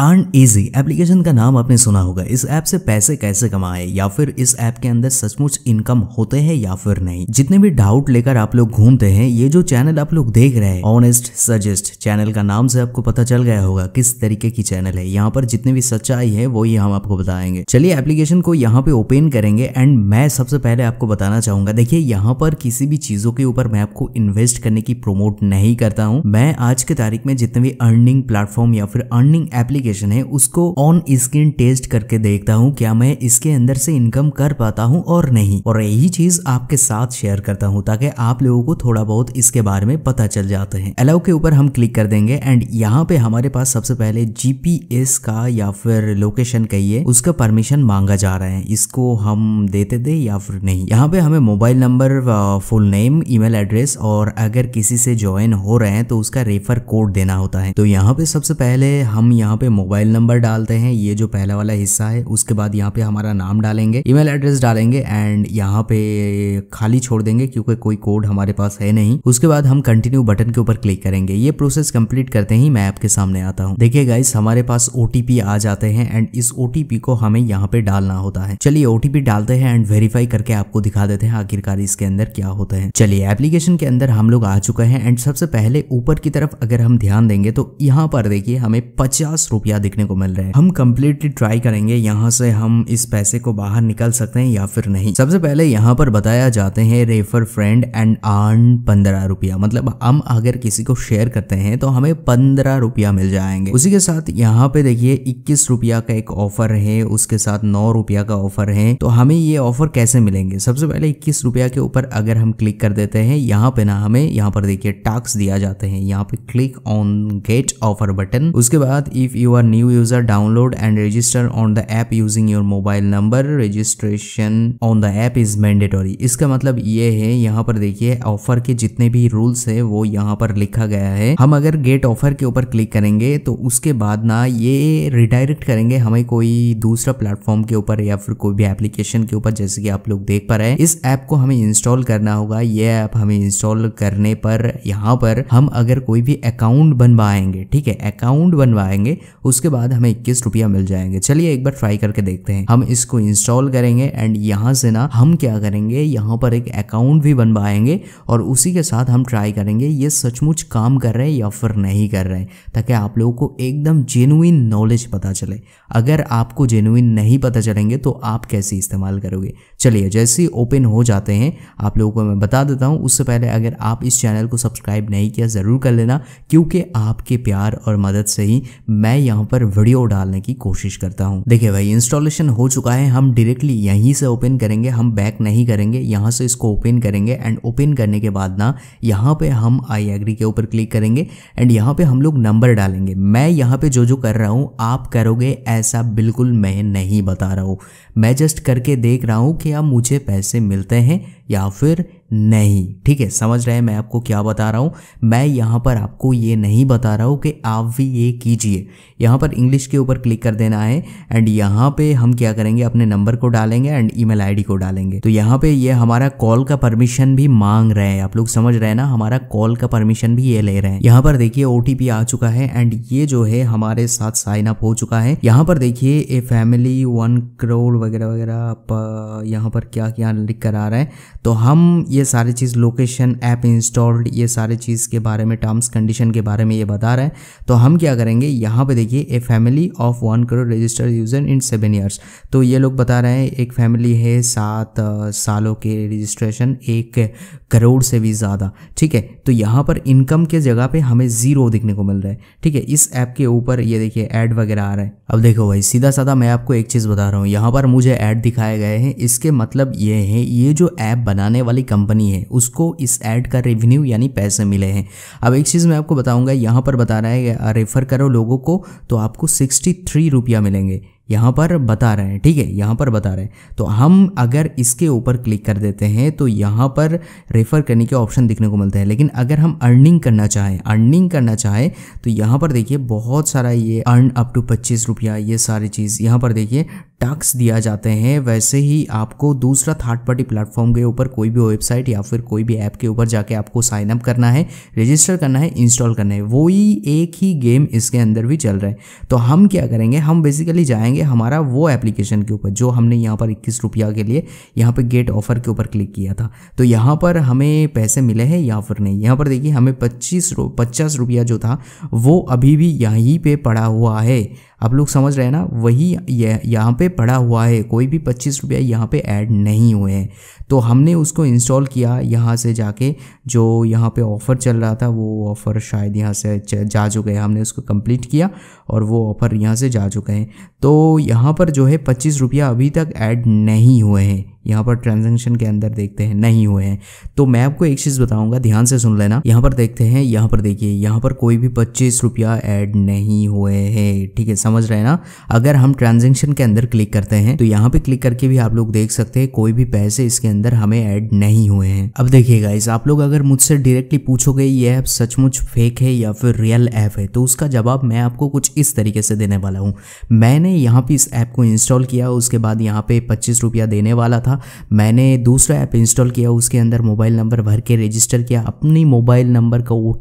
earn easy application का नाम आपने सुना होगा इस ऐप से पैसे कैसे कमाए या फिर इस ऐप के अंदर सचमुच इनकम होते हैं या फिर नहीं जितने भी डाउट लेकर आप लोग घूमते हैं ये जो चैनल आप लोग देख रहे हैं ऑनेस्ट सजेस्ट चैनल का नाम से आपको पता चल गया होगा किस तरीके की चैनल है यहाँ पर जितनी भी सच्चाई है ये हम आपको बताएंगे चलिए एप्लीकेशन को यहाँ पे ओपन करेंगे एंड मैं सबसे पहले आपको बताना चाहूंगा देखिये यहाँ पर किसी भी चीजों के ऊपर मैं आपको इन्वेस्ट करने की प्रोमोट नहीं करता हूँ मैं आज के तारीख में जितने भी अर्निंग प्लेटफॉर्म या फिर अर्निंग एप्लीकेशन एप्लीकेशन है उसको ऑन स्क्रीन टेस्ट करके देखता हूँ क्या मैं इसके अंदर से इनकम कर पाता हूँ और नहीं और यही चीज आपके साथ शेयर करता हूँ ताकि आप लोगों को थोड़ा बहुत इसके बारे में पता चल जाते हैं अलाउ के ऊपर हम क्लिक कर देंगे एंड यहाँ पे हमारे पास सबसे पहले जीपीएस का या फिर लोकेशन कहिए उसका परमिशन मांगा जा रहा है इसको हम देते दे या फिर नहीं यहाँ पे हमें mobile number full name email address और अगर किसी से ज्वाइन हो रहे हैं तो उसका रेफर कोड देना होता है तो यहाँ पे सबसे पहले हम यहाँ पे मोबाइल नंबर डालते हैं ये जो पहला वाला हिस्सा है उसके बाद यहाँ पे हमारा नाम डालेंगे ईमेल एड्रेस डालेंगे एंड यहाँ पे खाली छोड़ देंगे क्योंकि कोई कोड हमारे पास है नहीं उसके बाद हम कंटिन्यू बटन के ऊपर क्लिक करेंगे ये प्रोसेस कंप्लीट करते ही मैं आपके सामने आता हूँ देखिये गाइस हमारे पास ओटीपी आ जाते हैं एंड इस ओटीपी को हमें यहाँ पे डालना होता है चलिए ओटीपी डालते हैं एंड वेरीफाई करके आपको दिखा देते हैं आखिरकार इसके अंदर क्या होते हैं चलिए एप्लीकेशन के अंदर हम लोग आ चुके हैं एंड सबसे पहले ऊपर की तरफ अगर हम ध्यान देंगे तो यहाँ पर देखिए हमें पचास रुपया देखने को मिल रहा है हम कम्प्लीटली ट्राई करेंगे यहाँ से हम इस पैसे को बाहर निकल सकते हैं या फिर नहीं सबसे पहले यहाँ पर बताया जाते हैं रेफर फ्रेंड एंड आर्न पंद्रह रुपया मतलब हम अगर किसी को शेयर करते हैं तो हमें पंद्रह रुपया मिल जाएंगे उसी के साथ यहाँ पे देखिए इक्कीस रुपया का एक ऑफर है उसके साथ नौ रुपया का ऑफर है तो हमें ये ऑफर कैसे मिलेंगे सबसे पहले इक्कीस रुपया के ऊपर अगर हम क्लिक कर देते हैं यहाँ पे ना हमें यहाँ पर देखिए टास्क दिया जाते हैं यहाँ पे click on get offer button उसके बाद if you a new user download and register on the app using your mobile number registration on the app is mandatory इसका मतलब ये है यहाँ पर देखिए ऑफर के जितने भी रूल्स है वो यहाँ पर लिखा गया है हम अगर गेट ऑफर के ऊपर क्लिक करेंगे तो उसके बाद ना ये रिडायरेक्ट करेंगे हमें कोई दूसरा प्लेटफॉर्म के ऊपर या फिर कोई भी एप्लीकेशन के ऊपर जैसे कि आप लोग देख पा रहे हैं इस ऐप को हमें इंस्टॉल करना होगा ये ऐप हमें इंस्टॉल करने पर यहाँ पर हम अगर कोई भी अकाउंट बनवाएंगे ठीक है अकाउंट बनवाएंगे उसके बाद हमें इक्कीस रुपया मिल जाएंगे चलिए एक बार ट्राई करके देखते हैं हम इसको इंस्टॉल करेंगे एंड यहाँ से ना हम क्या करेंगे यहाँ पर एक अकाउंट भी बनवाएंगे और उसी के साथ हम ट्राई करेंगे ये सचमुच काम कर रहे हैं या फिर नहीं कर रहे हैं ताकि आप लोगों को एकदम जेनुइन नॉलेज पता चले अगर आपको जेनुइन नहीं पता चलेंगे तो आप कैसे इस्तेमाल करोगे चलिए जैसे ही ओपन हो जाते हैं आप लोगों को मैं बता देता हूँ उससे पहले अगर आप इस चैनल को सब्सक्राइब नहीं किया ज़रूर कर लेना क्योंकि आपके प्यार और मदद से ही मैं यहाँ पर वीडियो डालने की कोशिश करता हूँ देखिये भाई इंस्टॉलेशन हो चुका है हम डायरेक्टली यहीं से ओपन करेंगे हम बैक नहीं करेंगे यहाँ से इसको ओपन करेंगे एंड ओपन करने के बाद ना यहाँ पे हम आई एग्री के ऊपर क्लिक करेंगे एंड यहाँ पे हम लोग नंबर डालेंगे मैं यहाँ पे जो जो कर रहा हूँ आप करोगे ऐसा बिल्कुल मैं नहीं बता रहा हूँ मैं जस्ट करके देख रहा हूँ कि आप मुझे पैसे मिलते हैं या फिर नहीं ठीक है समझ रहे हैं मैं आपको क्या बता रहा हूँ मैं यहाँ पर आपको ये नहीं बता रहा हूँ कि आप भी ये कीजिए यहाँ पर इंग्लिश के ऊपर क्लिक कर देना है एंड यहाँ पे हम क्या करेंगे अपने नंबर को डालेंगे एंड ईमेल आईडी को डालेंगे तो यहाँ पे ये हमारा कॉल का परमिशन भी मांग रहे हैं आप लोग समझ रहे हैं ना हमारा कॉल का परमिशन भी ये ले रहे हैं यहाँ पर देखिए ओ आ चुका है एंड ये जो है हमारे साथ साइन अप हो चुका है यहाँ पर देखिए ए फैमिली वन करोड़ वगैरह वगैरह आप यहाँ पर क्या क्या लिख कर आ रहे हैं तो हम ये सारी चीज़ लोकेशन ऐप इंस्टॉल्ड ये सारे चीज़ के बारे में टर्म्स कंडीशन के बारे में ये बता रहे हैं तो हम क्या करेंगे यहाँ पे देखिए a family of one crore registered user in seven years तो ये लोग बता रहे हैं एक फैमिली है सात सालों के रजिस्ट्रेशन एक करोड़ से भी ज़्यादा ठीक है तो यहाँ पर इनकम के जगह पर हमें ज़ीरो देखने को मिल रहा है ठीक है इस ऐप के ऊपर ये देखिए ऐड वगैरह आ रहा है अब देखो भाई सीधा साधा मैं आपको एक चीज़ बता रहा हूँ यहाँ पर मुझे ऐड दिखाए गए हैं इसके मतलब ये है ये जो ऐप बना बनाने वाली कंपनी है उसको इस ऐड का रेवेन्यू यानी पैसे मिले हैं अब एक चीज़ मैं आपको बताऊँगा यहाँ पर बता रहा है रेफ़र करो लोगों को तो आपको सिक्सटी थ्री रुपया मिलेंगे यहाँ पर बता रहे हैं ठीक है यहाँ पर बता रहे हैं तो हम अगर इसके ऊपर क्लिक कर देते हैं तो यहाँ पर रेफ़र करने के ऑप्शन दिखने को मिलते हैं लेकिन अगर हम अर्निंग करना चाहें अर्निंग करना चाहें तो यहाँ पर देखिए बहुत सारा ये अर्न अप टू पच्चीस रुपया ये सारी चीज़ यहाँ पर देखिए टास्क दिया जाते हैं वैसे ही आपको दूसरा थर्ड पार्टी प्लेटफॉर्म के ऊपर कोई भी वेबसाइट या फिर कोई भी ऐप के ऊपर जाके आपको साइन अप करना है रजिस्टर करना है इंस्टॉल करना है वही एक ही गेम इसके अंदर भी चल रहा है तो हम क्या करेंगे हम बेसिकली जाएंगे ये हमारा वो एप्लीकेशन के ऊपर जो हमने यहाँ पर इक्कीस रुपया के लिए यहाँ पर गेट ऑफर के ऊपर क्लिक किया था तो यहाँ पर हमें पैसे मिले हैं या फिर नहीं यहाँ पर देखिए हमें पच्चीस पचास रुपया जो था वो अभी भी यहीं पर पड़ा हुआ है आप लोग समझ रहे हैं ना वही यह यहाँ पे पड़ा हुआ है कोई भी पच्चीस रुपया यहाँ पे ऐड नहीं हुए हैं तो हमने उसको इंस्टॉल किया यहाँ से जाके जो यहाँ पे ऑफ़र चल रहा था वो ऑफ़र शायद यहाँ से जा चुके हैं हमने उसको कंप्लीट किया और वो ऑफ़र यहाँ से जा चुके हैं तो यहाँ पर जो है पच्चीस रुपया अभी तक ऐड नहीं हुए हैं यहाँ पर ट्रांजेक्शन के अंदर देखते हैं नहीं हुए हैं तो मैं आपको एक चीज़ बताऊंगा ध्यान से सुन लेना यहाँ पर देखते हैं यहाँ पर देखिए यहाँ पर कोई भी पच्चीस रुपया एड नहीं हुए हैं ठीक है समझ रहे ना अगर हम ट्रांजेक्शन के अंदर क्लिक करते हैं तो यहाँ पे क्लिक करके भी आप लोग देख सकते हैं कोई भी पैसे इसके अंदर हमें ऐड नहीं हुए हैं अब देखिएगा इस आप लोग अगर मुझसे डायरेक्टली पूछोगे ये ऐप सचमुच फेक है या फिर रियल ऐप है तो उसका जवाब मैं आपको कुछ इस तरीके से देने वाला हूँ मैंने यहाँ पे इस ऐप को इंस्टॉल किया उसके बाद यहाँ पे पच्चीस रुपया देने वाला था मैंने दूसरा ऐप इंस्टॉल किया उसके अंदर मोबाइल नंबर भर के रजिस्टर किया अपनी मोबाइल नंबर का ओ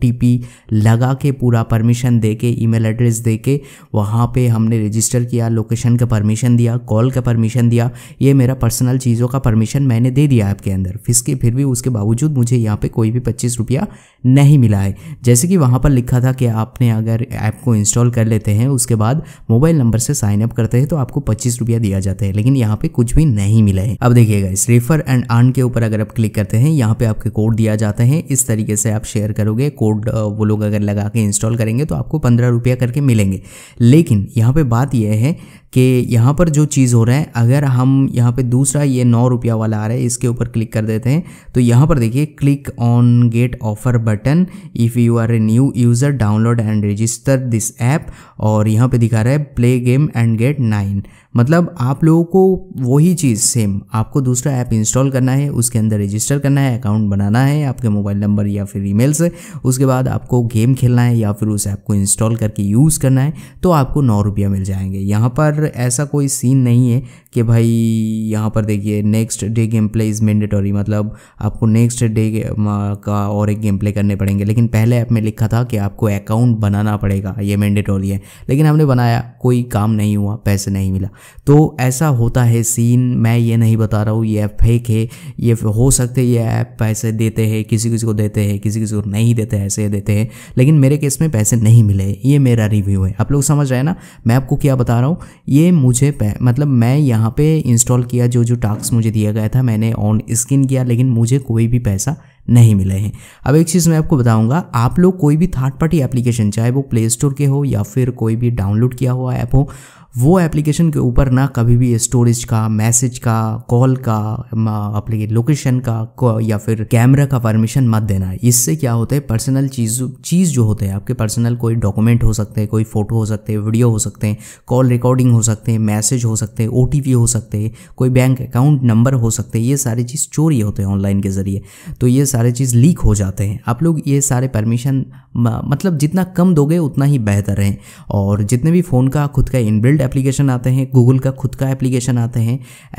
लगा के पूरा परमिशन दे के ईमेल एड्रेस दे के वहाँ पर हमने रजिस्टर किया लोकेशन का परमिशन दिया कॉल का परमिशन दिया ये मेरा पर्सनल चीज़ों का परमिशन मैंने दे दिया ऐप के अंदर फिसके फिर भी उसके बावजूद मुझे यहाँ पर कोई भी पच्चीस रुपया नहीं मिला है जैसे कि वहाँ पर लिखा था कि आपने अगर ऐप को इंस्टॉल कर लेते हैं उसके बाद मोबाइल नंबर से साइन अप करते हैं तो आपको पच्चीस रुपया दिया जाता है लेकिन यहाँ पे कुछ भी नहीं मिला है अब देखिएगा इस रेफर एंड आन के ऊपर अगर आप क्लिक करते हैं यहाँ पे आपके कोड दिया जाता है इस तरीके से आप शेयर करोगे कोड वो लोग अगर लगा के इंस्टॉल करेंगे तो आपको पंद्रह रुपया करके मिलेंगे लेकिन यहाँ पे बात यह है कि यहाँ पर जो चीज़ हो रहा है अगर हम यहाँ पे दूसरा ये नौ रुपया वाला आ रहा है इसके ऊपर क्लिक कर देते हैं तो यहाँ पर देखिए click on get offer button if you are a new user download and register this app और यहाँ पे दिखा रहा है play game and get nine मतलब आप लोगों को वही चीज़ सेम आपको दूसरा ऐप इंस्टॉल करना है उसके अंदर रजिस्टर करना है अकाउंट बनाना है आपके मोबाइल नंबर या फिर ईमेल से उसके बाद आपको गेम खेलना है या फिर उस ऐप को इंस्टॉल करके यूज़ करना है तो आपको नौ रुपया मिल जाएंगे यहाँ पर ऐसा कोई सीन नहीं है कि भाई यहाँ पर देखिए next day game play is mandatory मतलब आपको नेक्स्ट डे का और एक गेम प्ले करने पड़ेंगे लेकिन पहले ऐप में लिखा था कि आपको अकाउंट बनाना पड़ेगा ये मैंडेटोरी है लेकिन हमने बनाया कोई काम नहीं हुआ पैसे नहीं मिला तो ऐसा होता है सीन मैं ये नहीं बता रहा हूँ ये ऐप फेक है ये हो सकते ये ऐप पैसे देते हैं किसी किसी को देते हैं किसी किसी को नहीं देते ऐसे देते हैं लेकिन मेरे केस में पैसे नहीं मिले ये मेरा रिव्यू है आप लोग समझ रहे हैं ना मैं आपको क्या बता रहा हूँ ये मुझे मतलब मैं यहाँ पे इंस्टॉल किया जो जो टास्क मुझे दिया गया था मैंने ऑन स्किन किया लेकिन मुझे कोई भी पैसा नहीं मिले हैं अब एक चीज़ मैं आपको बताऊंगा आप लोग कोई भी थर्ड पार्टी एप्लीकेशन चाहे वो प्ले स्टोर के हो या फिर कोई भी डाउनलोड किया हुआ ऐप हो वो एप्लीकेशन के ऊपर ना कभी भी स्टोरेज का मैसेज का कॉल का अपने लोकेशन का या फिर कैमरा का परमिशन मत देना है इससे क्या होता है पर्सनल चीज चीज़ जो होते हैं आपके पर्सनल कोई डॉक्यूमेंट हो सकते हैं कोई फ़ोटो हो सकते हैं वीडियो हो सकते हैं कॉल रिकॉर्डिंग हो सकते हैं मैसेज हो सकते हैं ओ हो सकते हैं कोई बैंक अकाउंट नंबर हो सकते हैं ये सारी चीज़ चोरी होते हैं ऑनलाइन के ज़रिए तो ये सारे चीज़ लीक हो जाते हैं आप लोग ये सारे परमिशन मतलब जितना कम दोगे उतना ही बेहतर है और जितने भी फ़ोन का खुद का इनबिल्ड एप्लीकेशन आते हैं गूगल का खुद का एप्लीकेशन आते हैं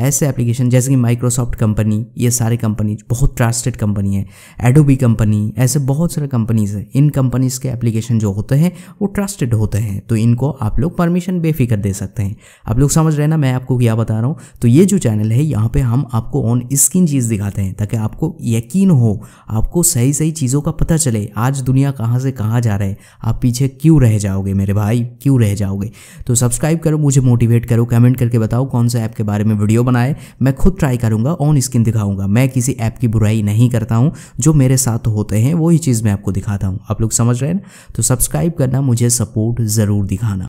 ऐसे एप्लीकेशन जैसे कि माइक्रोसॉफ्ट कंपनी ये सारे कंपनी बहुत ट्रस्टेड कंपनी है एडोबी कंपनी ऐसे बहुत सारे कंपनीज हैं इन कंपनीज़ के एप्लीकेशन जो होते हैं वो ट्रस्टेड होते हैं तो इनको आप लोग परमिशन बेफिक्र दे सकते हैं आप लोग समझ रहे हैं ना मैं आपको क्या बता रहा हूँ तो ये जो चैनल है यहाँ पर हम आपको ऑन स्क्रीन चीज़ दिखाते हैं ताकि आपको यकीन हो आपको सही सही चीज़ों का पता चले आज दुनिया कहाँ से कहाँ जा रहा है आप पीछे क्यों रह जाओगे मेरे भाई क्यों रह जाओगे तो सब्सक्राइब करो मुझे मोटिवेट करो कमेंट करके बताओ कौन सा ऐप के बारे में वीडियो बनाए मैं खुद ट्राई करूंगा ऑन स्क्रीन दिखाऊंगा मैं किसी ऐप की बुराई नहीं करता हूं जो मेरे साथ होते हैं वही चीज़ मैं आपको दिखाता हूँ आप लोग समझ रहे हैं तो सब्सक्राइब करना मुझे सपोर्ट ज़रूर दिखाना